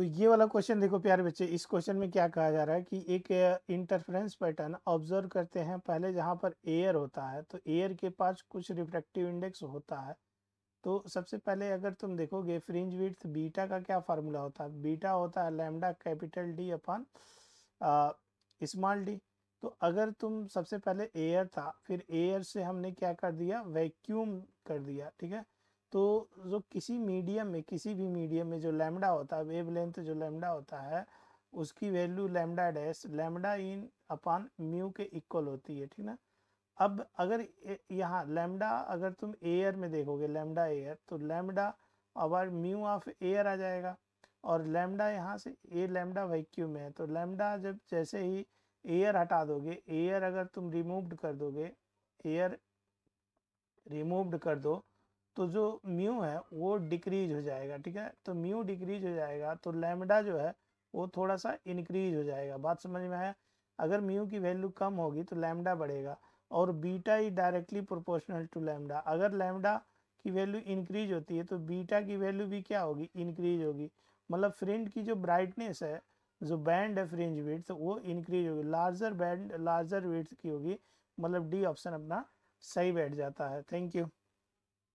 तो ये वाला क्वेश्चन देखो प्यारे बच्चे इस क्वेश्चन में क्या कहा जा रहा है कि एक इंटरफ्रेंस पैटर्न ऑब्जर्व करते हैं पहले जहाँ पर एयर होता है तो एयर के पास कुछ रिफ्रेक्टिव इंडेक्स होता है तो सबसे पहले अगर तुम देखोगे फ्रिंज विथ बीटा का क्या फार्मूला होता है बीटा होता है lambda capital D upon small D तो अगर तुम सबसे पहले एयर था फिर एयर से हमने क्या कर दिया वैक्यूम कर दिया ठीक है तो जो किसी मीडियम में किसी भी मीडियम में जो लैमडा होता है वेव लेंथ जो लैमडा होता है उसकी value lambda dash lambda in upon mu के इक्वल होती है ठीक ना अब अगर यहाँ लैमडा अगर तुम एयर में देखोगे लैमडा एयर तो लैमडा और म्यू ऑफ एयर आ जाएगा और लैमडा यहाँ से ए लैमडा वैक्यूम में है तो लैमडा जब जैसे ही एयर हटा दोगे एयर अगर तुम रिमूव्ड कर दोगे एयर रिमूव्ड कर दो तो जो म्यू है वो डिक्रीज हो जाएगा ठीक है तो म्यू डिक्रीज हो जाएगा तो लेमडा जो है वो थोड़ा सा इंक्रीज हो जाएगा बात समझ में आया अगर म्यू की वैल्यू कम होगी तो लैमडा बढ़ेगा और बीटा ही डायरेक्टली प्रोपोर्शनल टू लैमडा अगर लैमडा की वैल्यू इंक्रीज होती है तो बीटा की वैल्यू भी क्या होगी इंक्रीज होगी मतलब फ्रिंज की जो ब्राइटनेस है जो बैंड है फ्रिंज विथ तो वो इंक्रीज होगी लार्जर बैंड लार्जर विथ की होगी मतलब डी ऑप्शन अपना सही बैठ जाता है थैंक यू